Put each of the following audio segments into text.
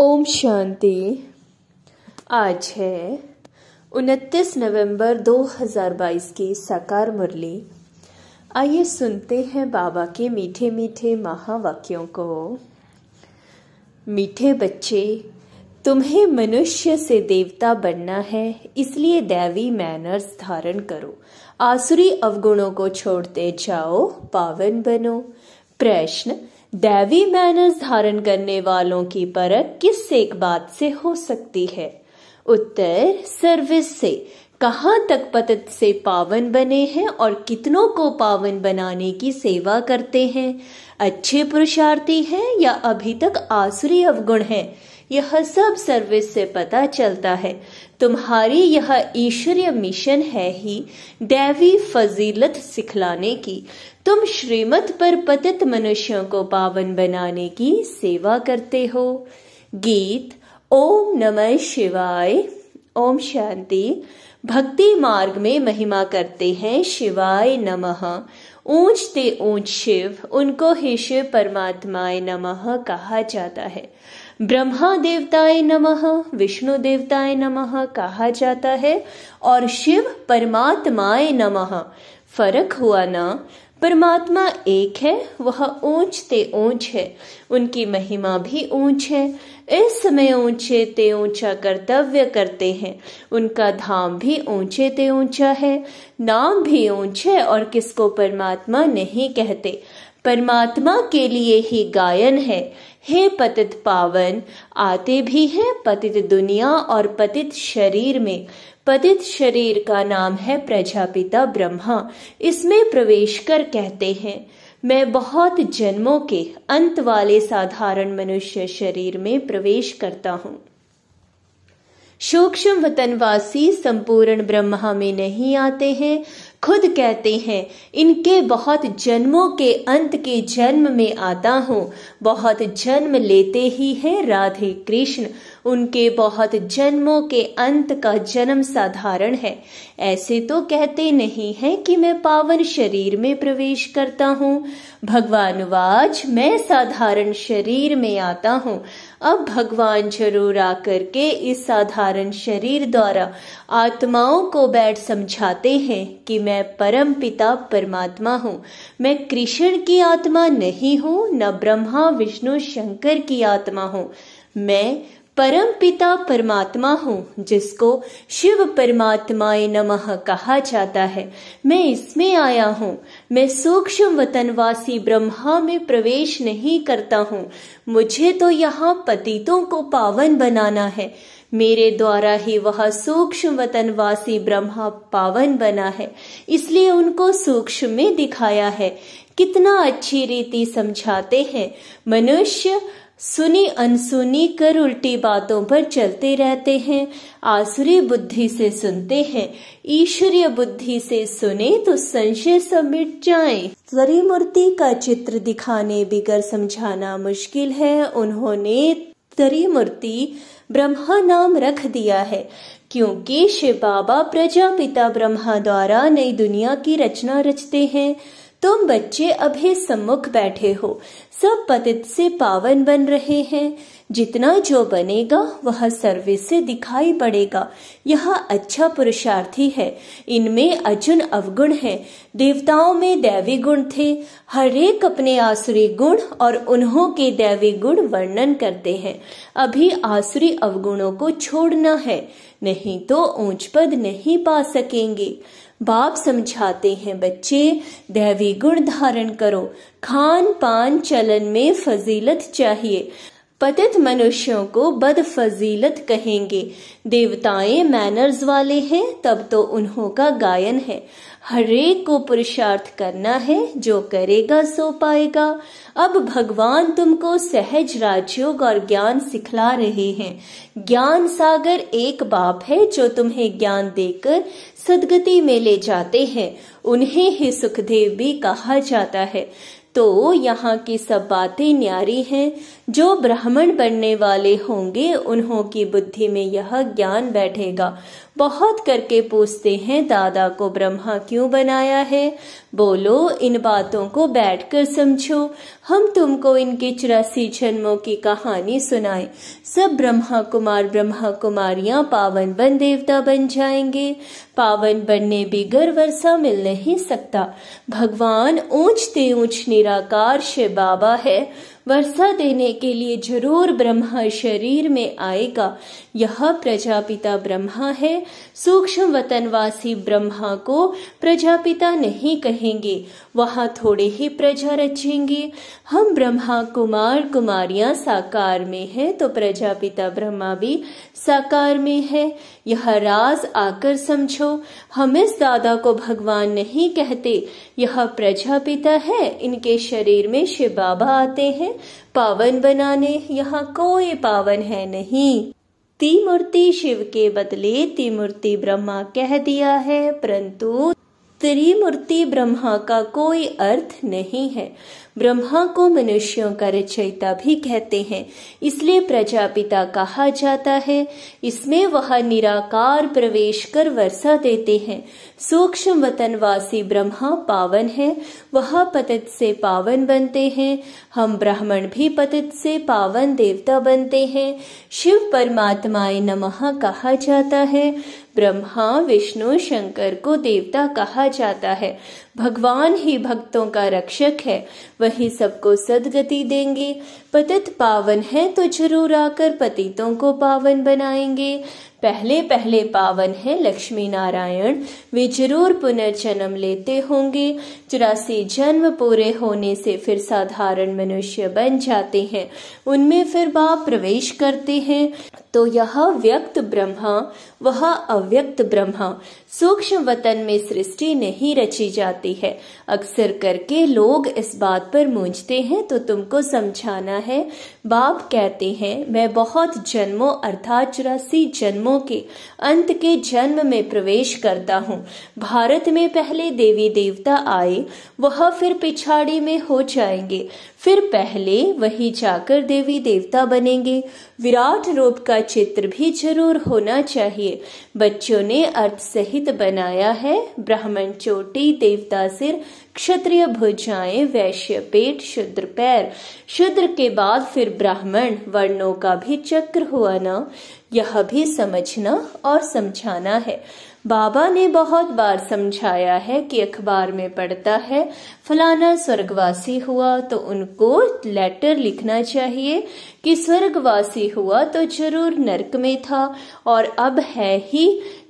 ओम शांति आज है उनतीस नवंबर 2022 की साकार मुरली आइए सुनते हैं बाबा के मीठे मीठे महावाक्यों को मीठे बच्चे तुम्हें मनुष्य से देवता बनना है इसलिए दैवी मैनर्स धारण करो आसुरी अवगुणों को छोड़ते जाओ पावन बनो प्रश्न दैवी मैनर्स धारण करने वालों की परख किस एक बात से हो सकती है उत्तर सर्विस से कहाँ तक पतित से पावन बने हैं और कितनों को पावन बनाने की सेवा करते हैं अच्छे पुरुषार्थी हैं या अभी तक आसुरी अवगुण हैं यह सब सर्विस से पता चलता है तुम्हारी यह ईश्वरीय मिशन है ही दैवी फजीलत सिखलाने की तुम श्रीमत पर पतित मनुष्यों को पावन बनाने की सेवा करते हो गीत ओम नमः शिवाय ओम शांति भक्ति मार्ग में महिमा करते हैं शिवाय नमः ऊंच ते ऊंच शिव उनको ही शिव परमात्माए नमः कहा जाता है ब्रह्मा देवताए नमः विष्णु देवताए नमः कहा जाता है और शिव परमात्माय नमः फर्क हुआ ना परमात्मा एक है वह ऊंच ते ऊंच है उनकी महिमा भी ऊंच है इस समय ऊंचे ते ऊंचा कर्तव्य करते हैं उनका धाम भी ऊंचे ते ऊंचा है नाम भी ऊंचे और किसको परमात्मा नहीं कहते परमात्मा के लिए ही गायन है हे पतित पावन आते भी हैं पतित दुनिया और पतित शरीर में पतित शरीर का नाम है प्रजापिता ब्रह्मा इसमें प्रवेश कर कहते हैं मैं बहुत जन्मों के अंत वाले साधारण मनुष्य शरीर में प्रवेश करता हूँ सूक्ष्म वतनवासी संपूर्ण ब्रह्मा में नहीं आते हैं खुद कहते हैं इनके बहुत जन्मों के अंत के जन्म में आता हूँ बहुत जन्म लेते ही है राधे कृष्ण उनके बहुत जन्मों के अंत का जन्म साधारण है ऐसे तो कहते नहीं हैं कि मैं पावन शरीर में प्रवेश करता हूँ वाज मैं साधारण शरीर में आता हूँ अब भगवान जरूर आकर के इस साधारण शरीर द्वारा आत्माओं को बैठ समझाते हैं कि मैं परम पिता परमात्मा हूँ मैं कृष्ण की आत्मा नहीं हूँ न ब्रह्मा विष्णु शंकर की आत्मा हूँ मैं परम पिता परमात्मा हूँ जिसको शिव परमात्मा नमः कहा जाता है मैं इसमें आया हूँ मैं सूक्ष्म वतनवासी ब्रह्मा में प्रवेश नहीं करता हूँ मुझे तो यहाँ पतितों को पावन बनाना है मेरे द्वारा ही वह सूक्ष्म वतनवासी ब्रह्मा पावन बना है इसलिए उनको सूक्ष्म में दिखाया है कितना अच्छी रीति समझाते हैं मनुष्य सुनी अनसुनी कर उल्टी बातों पर चलते रहते हैं आसुरी बुद्धि से सुनते हैं ईश्वरीय बुद्धि से सुने तो संशय समिट जाए जाए मूर्ति का चित्र दिखाने बिगर समझाना मुश्किल है उन्होंने तरी मूर्ति ब्रह्मा नाम रख दिया है क्योंकि शिव बाबा प्रजापिता ब्रह्मा द्वारा नई दुनिया की रचना रचते हैं तुम बच्चे अभी सम्मुख बैठे हो सब पतित से पावन बन रहे हैं जितना जो बनेगा वह सर्वे से दिखाई पड़ेगा यह अच्छा पुरुषार्थी है इनमें अजुन अवगुण है देवताओं में दैवी गुण थे हरेक अपने आसुरी गुण और उन्हों के दैवी गुण वर्णन करते हैं अभी आसुरी अवगुणों को छोड़ना है नहीं तो ऊंच पद नहीं पा सकेंगे बाप समझाते हैं बच्चे दैवी गुण धारण करो खान पान चलन में फजीलत चाहिए पतित मनुष्यों को बदफजीलत कहेंगे देवताएं मैनर्स वाले हैं तब तो उन्हों का गायन है हरेक को पुरुषार्थ करना है जो करेगा सो पाएगा अब भगवान तुमको सहज राजयोग और ज्ञान सिखला रहे हैं ज्ञान सागर एक बाप है जो तुम्हें ज्ञान देकर सदगति में ले जाते हैं उन्हें ही सुखदेव भी कहा जाता है तो यहाँ की सब बातें न्यारी हैं जो ब्राह्मण बनने वाले होंगे उन्हों की बुद्धि में यह ज्ञान बैठेगा बहुत करके पूछते हैं दादा को ब्रह्मा क्यों बनाया है बोलो इन बातों को बैठकर समझो हम तुमको इनके चौरासी जन्मों की कहानी सुनाए सब ब्रह्मा कुमार ब्रह्मा कुमारिया पावन बन देवता बन जाएंगे पावन बनने बिगर वर्षा मिल नहीं सकता भगवान ऊंचते ऊंच निराकार शिव बाबा है वर्षा देने के लिए जरूर ब्रह्मा शरीर में आएगा यह प्रजापिता ब्रह्मा है सूक्ष्म वतनवासी ब्रह्मा को प्रजापिता नहीं कहेंगे वहाँ थोड़े ही प्रजा रचेंगे हम ब्रह्मा कुमार कुमारियां साकार में हैं तो प्रजापिता ब्रह्मा भी साकार में है यह राज आकर समझो हम इस दादा को भगवान नहीं कहते यह प्रजापिता है इनके शरीर में शिव बाबा आते हैं पावन बनाने यहाँ कोई पावन है नहीं त्रिमूर्ति शिव के बदले तिमूर्ति ब्रह्मा कह दिया है परंतु त्रिमूर्ति ब्रह्मा का कोई अर्थ नहीं है ब्रह्मा को मनुष्यों का रचयिता भी कहते हैं इसलिए प्रजापिता कहा जाता है इसमें वह निराकार प्रवेश कर वर्षा देते हैं सूक्ष्म वतनवासी ब्रह्मा पावन है वह पतित से पावन बनते हैं हम ब्राह्मण भी पतित से पावन देवता बनते हैं शिव परमात्माए नमः कहा जाता है ब्रह्मा विष्णु शंकर को देवता कहा जाता है भगवान ही भक्तों का रक्षक है वही सबको सदगति देंगे पतित पावन है तो जरूर आकर पतितों को पावन बनाएंगे पहले पहले पावन है लक्ष्मी नारायण वे जरूर पुनर्जन्म लेते होंगे चौरासी जन्म पूरे होने से फिर साधारण मनुष्य बन जाते हैं उनमें फिर बाप प्रवेश करते हैं तो यह व्यक्त ब्रह्मा वह अव्यक्त ब्रह्मा सूक्ष्म वतन में सृष्टि नहीं रची जाती है अक्सर करके लोग इस बात पर मूझते हैं तो तुमको समझाना है बाप कहते हैं मैं बहुत जन्मों अर्थात चौरासी जन्मों वैभवों के अंत के जन्म में प्रवेश करता हूँ भारत में पहले देवी देवता आए वह फिर पिछाड़ी में हो जाएंगे फिर पहले वही जाकर देवी देवता बनेंगे विराट रूप का चित्र भी जरूर होना चाहिए बच्चों ने अर्थ सहित बनाया है ब्राह्मण चोटी देवता सिर क्षत्रिय भुजाएं वैश्य पेट शुद्र पैर शुद्र के बाद फिर ब्राह्मण वर्णों का भी चक्र हुआ ना यह भी समझना और समझाना है बाबा ने बहुत बार समझाया है कि अखबार में पढ़ता है फलाना स्वर्गवासी हुआ तो उनको लेटर लिखना चाहिए कि स्वर्गवासी हुआ तो जरूर नरक में था और अब है ही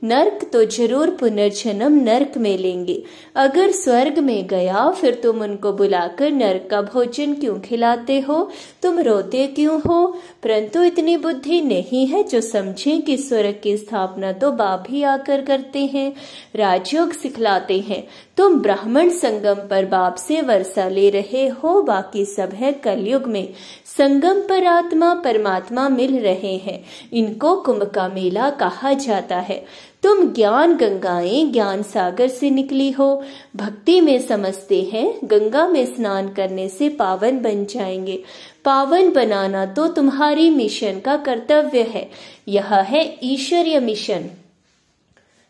नर्क तो जरूर पुनर्जन्म नर्क में लेंगे अगर स्वर्ग में गया फिर तुम उनको बुलाकर नर्क का भोजन क्यों खिलाते हो तुम रोते क्यों हो परंतु इतनी बुद्धि नहीं है जो समझे कि स्वर्ग की स्थापना तो बाप ही आकर करते हैं राजयोग सिखलाते हैं तुम ब्राह्मण संगम पर बाप से वर्षा ले रहे हो बाकी सब है कलयुग में संगम पर आत्मा परमात्मा मिल रहे हैं इनको कुंभ का मेला कहा जाता है तुम ज्ञान गंगाएं ज्ञान सागर से निकली हो भक्ति में समझते हैं गंगा में स्नान करने से पावन बन जाएंगे पावन बनाना तो तुम्हारी मिशन का कर्तव्य है यह है ईश्वरीय मिशन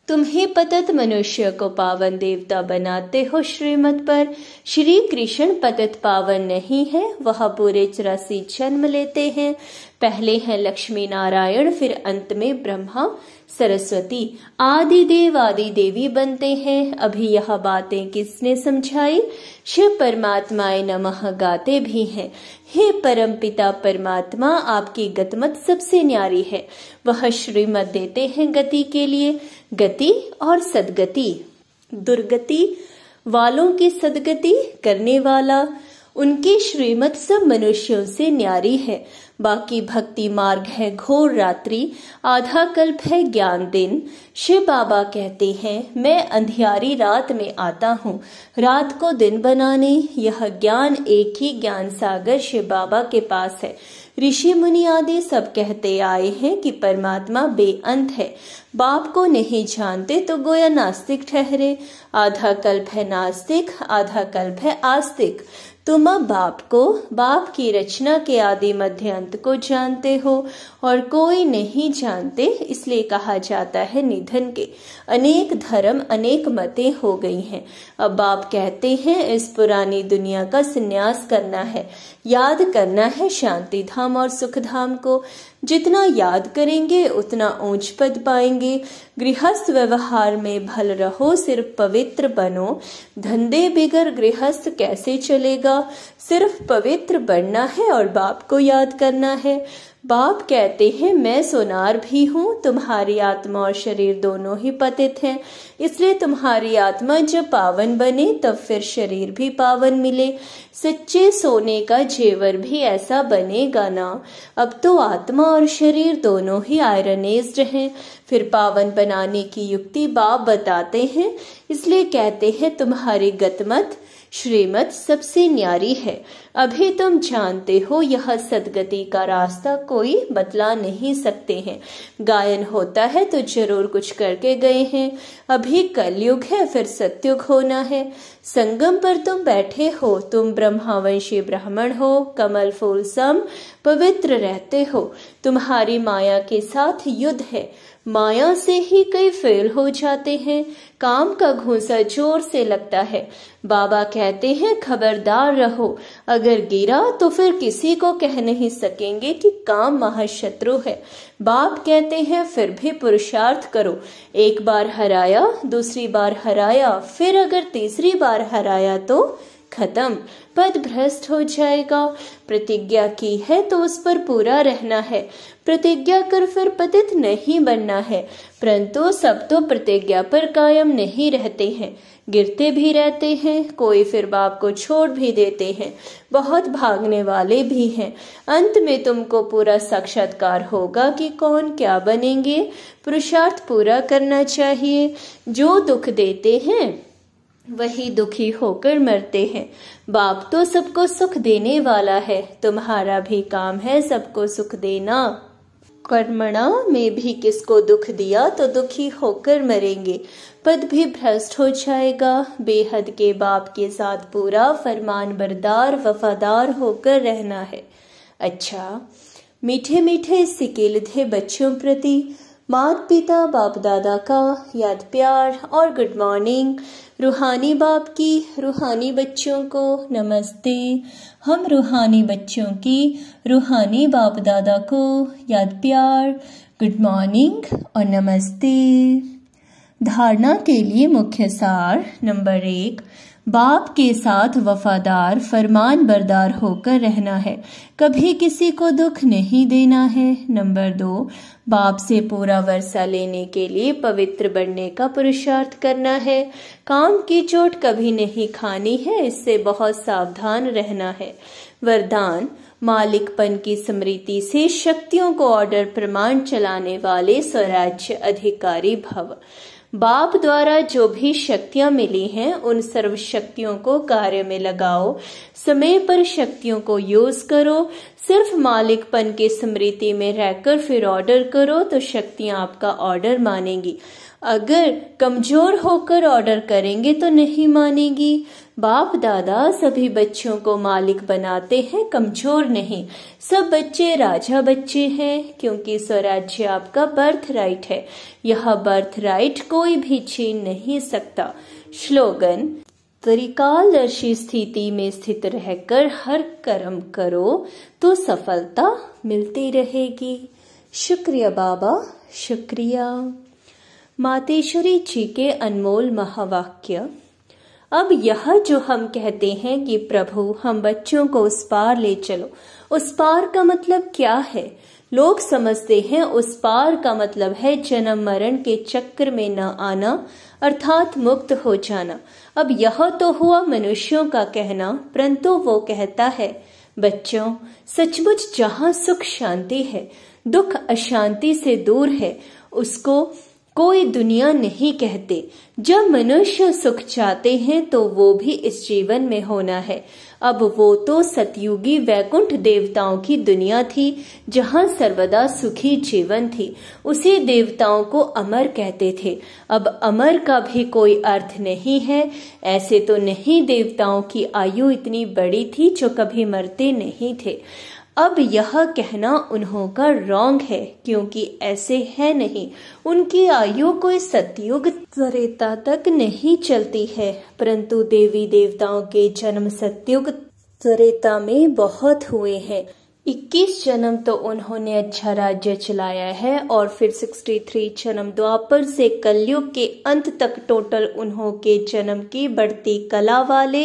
तुम ही पतत मनुष्य को पावन देवता बनाते हो श्रीमत पर श्री कृष्ण पतत पावन नहीं है वह पूरे चौरासी जन्म लेते हैं पहले हैं लक्ष्मी नारायण फिर अंत में ब्रह्मा सरस्वती आदि देव आदि देवी बनते हैं अभी यह बातें किसने समझाई शिव परमात्माए नमः गाते भी हैं हे परमपिता परमात्मा आपकी गतमत सबसे न्यारी है वह श्रीमत देते हैं गति के लिए गति और सदगति दुर्गति वालों की सदगति करने वाला उनकी श्रीमत सब मनुष्यों से न्यारी है बाकी भक्ति मार्ग है घोर रात्रि आधा कल्प है ज्ञान दिन शिव बाबा कहते हैं मैं अंधियारी रात में आता हूँ रात को दिन बनाने यह ज्ञान एक ही ज्ञान सागर शिव बाबा के पास है ऋषि मुनि आदि सब कहते आए हैं कि परमात्मा बेअंत है बाप को नहीं जानते तो गोया नास्तिक ठहरे आधा कल्प है नास्तिक आधा कल्प है आस्तिक तुम अब बाप को बाप की रचना के आदि अंत को जानते हो और कोई नहीं जानते इसलिए कहा जाता है निधन के अनेक धर्म अनेक मते हो गई हैं अब बाप कहते हैं इस पुरानी दुनिया का संन्यास करना है याद करना है शांति धाम और सुख धाम को जितना याद करेंगे उतना ऊंच पद पाएंगे गृहस्थ व्यवहार में भल रहो सिर्फ पवित्र बनो धंधे बिगर गृहस्थ कैसे चलेगा सिर्फ पवित्र बनना है और बाप को याद करना है बाप कहते हैं मैं सोनार भी हूँ तुम्हारी आत्मा और शरीर दोनों ही पतित हैं इसलिए तुम्हारी आत्मा जब पावन बने तब फिर शरीर भी पावन मिले सच्चे सोने का जेवर भी ऐसा बनेगा ना अब तो आत्मा और शरीर दोनों ही आयरनेज हैं फिर पावन बनाने की युक्ति बाप बताते हैं इसलिए कहते हैं तुम्हारी गतमत श्रीमत सबसे न्यारी है अभी तुम जानते हो यह सदगति का रास्ता कोई बतला नहीं सकते हैं गायन होता है तो जरूर कुछ करके गए हैं अभी कलयुग है फिर सत्युग होना है संगम पर तुम बैठे हो तुम ब्रह्मावंशी ब्राह्मण हो कमल फूल सम पवित्र रहते हो तुम्हारी माया के साथ युद्ध है माया से ही कई फेल हो जाते हैं काम का घूसा जोर से लगता है बाबा कहते हैं खबरदार रहो अगर अगर गिरा तो फिर किसी को कह नहीं सकेंगे कि काम महाशत्रु है बाप कहते हैं फिर भी पुरुषार्थ करो एक बार हराया दूसरी बार हराया फिर अगर तीसरी बार हराया तो खत्म पद भ्रष्ट हो जाएगा प्रतिज्ञा की है तो उस पर पूरा रहना है प्रतिज्ञा कर फिर पतित नहीं बनना है परंतु सब तो प्रतिज्ञा पर कायम नहीं रहते हैं गिरते भी रहते हैं कोई फिर बाप को छोड़ भी देते हैं बहुत भागने वाले भी हैं अंत में तुमको पूरा साक्षात्कार होगा कि कौन क्या बनेंगे पुरुषार्थ पूरा करना चाहिए जो दुख देते हैं वही दुखी होकर मरते हैं बाप तो सबको सुख देने वाला है तुम्हारा भी काम है सबको सुख देना कर्मणा में भी किसको दुख दिया तो दुखी होकर मरेंगे पद भी भ्रष्ट हो जाएगा बेहद के बाप के साथ पूरा फरमान बरदार वफादार होकर रहना है अच्छा मीठे मीठे सिकेलधे बच्चों प्रति मात पिता बाप दादा का याद प्यार और गुड मॉर्निंग रूहानी बाप की रूहानी बच्चों को नमस्ते हम रूहानी बच्चों की रूहानी बाप दादा को याद प्यार गुड मॉर्निंग और नमस्ते धारणा के लिए मुख्य सार नंबर एक बाप के साथ वफादार फरमान बरदार होकर रहना है कभी किसी को दुख नहीं देना है नंबर दो बाप से पूरा वर्षा लेने के लिए पवित्र बनने का पुरुषार्थ करना है काम की चोट कभी नहीं खानी है इससे बहुत सावधान रहना है वरदान मालिकपन की स्मृति से शक्तियों को ऑर्डर प्रमाण चलाने वाले स्वराज्य अधिकारी भव बाप द्वारा जो भी शक्तियां मिली हैं उन सर्व शक्तियों को कार्य में लगाओ समय पर शक्तियों को यूज करो सिर्फ मालिकपन के स्मृति में रहकर फिर ऑर्डर करो तो शक्तियां आपका ऑर्डर मानेंगी अगर कमजोर होकर ऑर्डर करेंगे तो नहीं मानेगी बाप दादा सभी बच्चों को मालिक बनाते हैं कमजोर नहीं सब बच्चे राजा बच्चे हैं क्योंकि स्वराज्य आपका बर्थ राइट है यह बर्थ राइट कोई भी छीन नहीं सकता श्लोगन त्रिकालदर्शी स्थिति में स्थित रहकर हर कर्म करो तो सफलता मिलती रहेगी शुक्रिया बाबा शुक्रिया मातेश्वरी जी के अनमोल महावाक्य अब यह जो हम कहते हैं कि प्रभु हम बच्चों को उस पार ले चलो उस पार का मतलब क्या है लोग समझते हैं उस पार का मतलब है जन्म मरण के चक्र में न आना अर्थात मुक्त हो जाना अब यह तो हुआ मनुष्यों का कहना परंतु वो कहता है बच्चों सचमुच जहाँ सुख शांति है दुख अशांति से दूर है उसको कोई दुनिया नहीं कहते जब मनुष्य सुख चाहते हैं तो वो भी इस जीवन में होना है अब वो तो सतयुगी वैकुंठ देवताओं की दुनिया थी जहाँ सर्वदा सुखी जीवन थी उसी देवताओं को अमर कहते थे अब अमर का भी कोई अर्थ नहीं है ऐसे तो नहीं देवताओं की आयु इतनी बड़ी थी जो कभी मरते नहीं थे अब यह कहना उन्हों का रॉन्ग है क्योंकि ऐसे है नहीं उनकी आयु कोई सतयुग त्रेता तक नहीं चलती है परंतु देवी देवताओं के जन्म सतयुग त्रेता में बहुत हुए हैं इक्कीस जन्म तो उन्होंने अच्छा राज्य चलाया है और फिर 63 जन्म द्वापर से कलयुग के अंत तक टोटल उन्हों के जन्म की बढ़ती कला वाले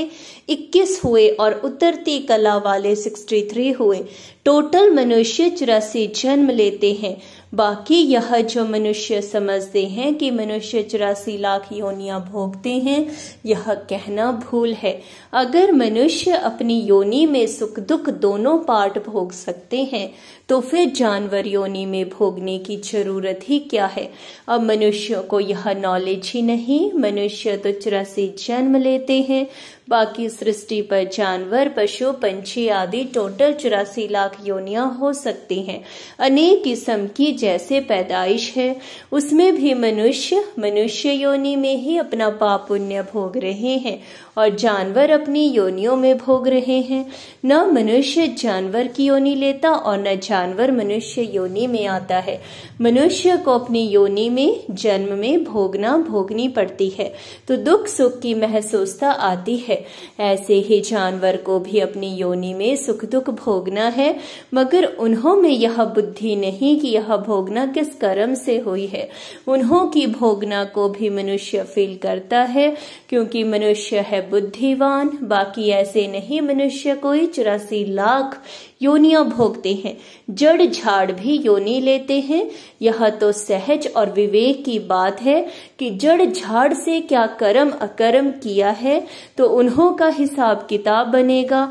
21 हुए और उतरती कला वाले 63 हुए टोटल मनुष्य चौरासी जन्म लेते हैं बाकी यह जो मनुष्य समझते हैं कि मनुष्य चौरासी लाख योनियां भोगते हैं यह कहना भूल है अगर मनुष्य अपनी योनि में सुख दुख दोनों पार्ट भोग सकते हैं तो फिर जानवर योनि में भोगने की जरूरत ही क्या है अब मनुष्यों को यह नॉलेज ही नहीं मनुष्य तो चौरासी जन्म लेते हैं बाकी सृष्टि पर जानवर पशु पंछी आदि टोटल चौरासी लाख योनिया हो सकती हैं अनेक किस्म की जैसे पैदाइश है उसमें भी मनुष्य मनुष्य योनि में ही अपना पाप पुण्य भोग रहे हैं और जानवर अपनी योनियों में भोग रहे हैं न मनुष्य जानवर की योनि लेता और न जानवर मनुष्य योनि में आता है मनुष्य को अपनी योनि में जन्म में भोगना भोगनी पड़ती है तो दुख सुख की महसूसता आती है ऐसे ही जानवर को भी अपनी योनि में सुख दुख भोगना है मगर उन्हों में यह बुद्धि नहीं कि यह भोगना किस कर्म से हुई है उन्हों की भोगना को भी मनुष्य फील करता है क्योंकि मनुष्य है बुद्धिवान बाकी ऐसे नहीं मनुष्य कोई चौरासी लाख योनिया भोगते हैं जड़ झाड़ भी योनि लेते हैं यह तो सहज और विवेक की बात है कि जड़ झाड़ से क्या कर्म अकर्म किया है तो उन्हों का हिसाब किताब बनेगा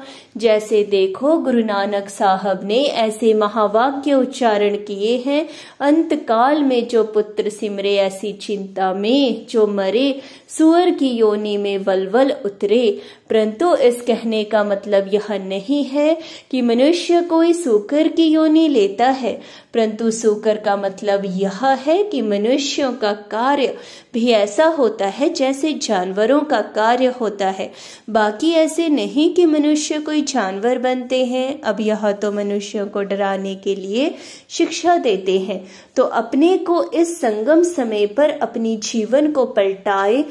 जैसे देखो गुरु नानक साहब ने ऐसे महावाक्य उच्चारण किए हैं अंत काल में जो पुत्र सिमरे ऐसी चिंता में जो मरे सुअर की योनि में वलवल उतरे परंतु इस कहने का मतलब यह नहीं है कि मनुष्य कोई सूकर की योनि लेता है परंतु सूकर का मतलब यह है कि मनुष्यों का कार्य भी ऐसा होता है जैसे जानवरों का कार्य होता है बाकी ऐसे नहीं कि मनुष्य कोई जानवर बनते हैं अब यह तो मनुष्यों को डराने के लिए शिक्षा देते हैं तो अपने को इस संगम समय पर अपनी जीवन को पलटाए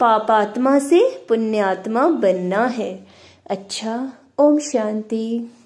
पापात्मा से पुण्यात्मा बनना है अच्छा ओम शांति